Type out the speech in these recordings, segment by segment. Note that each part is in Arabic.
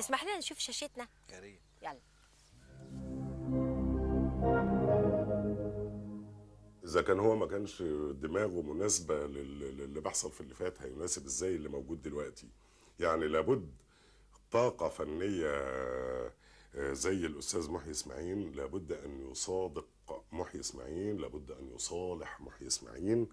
تسمح لنا نشوف شاشتنا يا ريت يلا اذا كان هو ما كانش دماغه مناسبه للي بيحصل في اللي فات هيناسب ازاي اللي موجود دلوقتي يعني لابد طاقه فنيه آه، زي الاستاذ محي اسماعيل لابد ان يصادق محي اسماعيل لابد ان يصالح محي اسماعيل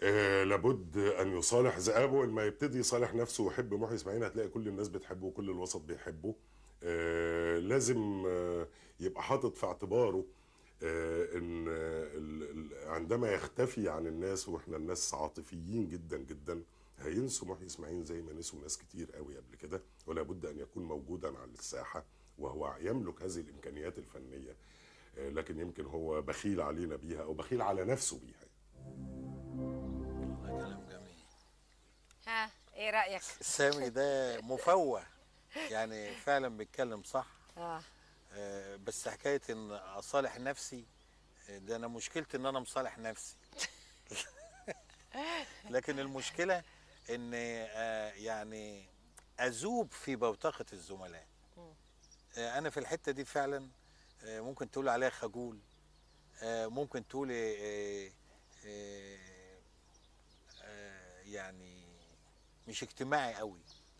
آه لابد ان يصالح ذئابه لما يبتدي يصالح نفسه ويحب محي اسماعيل هتلاقي كل الناس بتحبه وكل الوسط بيحبه آه لازم آه يبقى حاطط في اعتباره آه، ان آه، عندما يختفي عن الناس واحنا الناس عاطفيين جدا جدا هينسوا محي اسماعيل زي ما نسوا ناس كتير قوي قبل كده ولا بد ان يكون موجودا على الساحه وهو يملك هذه الامكانيات الفنيه آه، لكن يمكن هو بخيل علينا بيها او بخيل على نفسه بيها ايه رايك سامي ده مفوه يعني فعلا بيتكلم صح آه. آه بس حكايه ان اصالح نفسي ده انا مشكلتي ان انا مصالح نفسي لكن المشكله ان آه يعني اذوب في بوتقه الزملاء آه انا في الحته دي فعلا آه ممكن تقول عليها خجول آه ممكن تقول آه آه يعني مش اجتماعي قوي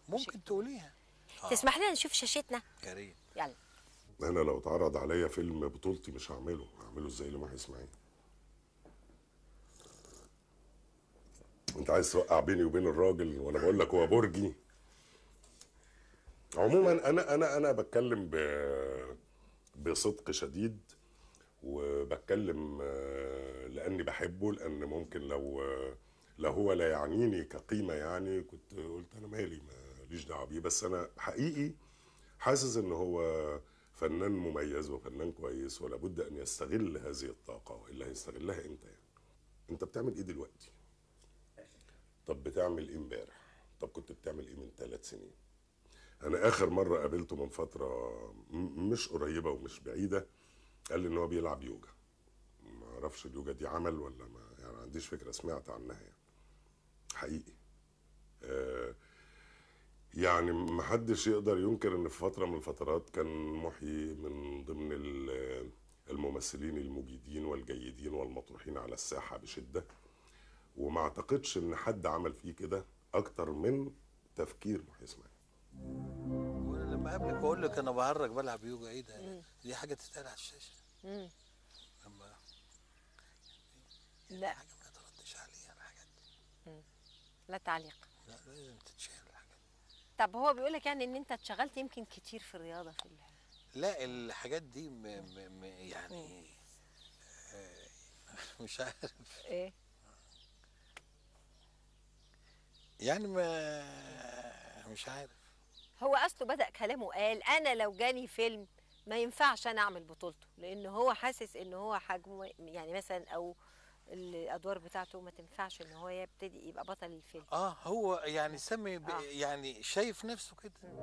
ممكن تقوليها آه. آه. تسمح لنا نشوف شاشتنا يا ريت يلا انا لو اتعرض عليا فيلم بطولتي مش هعمله هعمله ازاي لما اسماعيل انت عايز توقع بيني وبين الراجل وانا بقول لك هو برجي عموما انا انا انا بتكلم ب بصدق شديد وبتكلم آه، لاني بحبه لان ممكن لو آه، لا هو لا يعنيني كقيمه يعني كنت قلت انا مالي ماليش دعوه بيه بس انا حقيقي حاسس ان هو فنان مميز وفنان كويس ولا بد ان يستغل هذه الطاقه والا هيستغلها امتى يعني انت بتعمل ايه دلوقتي طب بتعمل ايه امبارح طب كنت بتعمل ايه من ثلاث سنين انا اخر مره قابلته من فتره مش قريبه ومش بعيده قال لي ان هو بيلعب يوجا ما اعرفش اليوجا دي عمل ولا ما يعني ما عنديش فكره سمعت عنها يعني حقيقي آه، يعني محدش يقدر ينكر ان في فتره من الفترات كان محيي من ضمن الممثلين المجيدين والجيدين والمطروحين على الساحه بشده وما اعتقدش ان حد عمل فيه كده اكتر من تفكير محيي اسماعيل وانا لما قبلك بقول لك انا بهرج بلعب يوجا ايه ده دي حاجه تتقال على الشاشه لما لا حاجة لا تعليق لا لازم تتشهر الحاجات طب هو بيقول لك يعني ان انت اتشغلت يمكن كتير في الرياضه في ال... لا الحاجات دي م م م يعني آه، مش عارف ايه يعني ما مش عارف هو اصله بدا كلامه قال انا لو جاني فيلم ما ينفعش انا اعمل بطولته لان هو حاسس ان هو حجمه يعني مثلا او الادوار بتاعته ما تنفعش ان هو يبتدي يبقى بطل الفيلم اه هو يعني آه. سمي آه. يعني شايف نفسه كده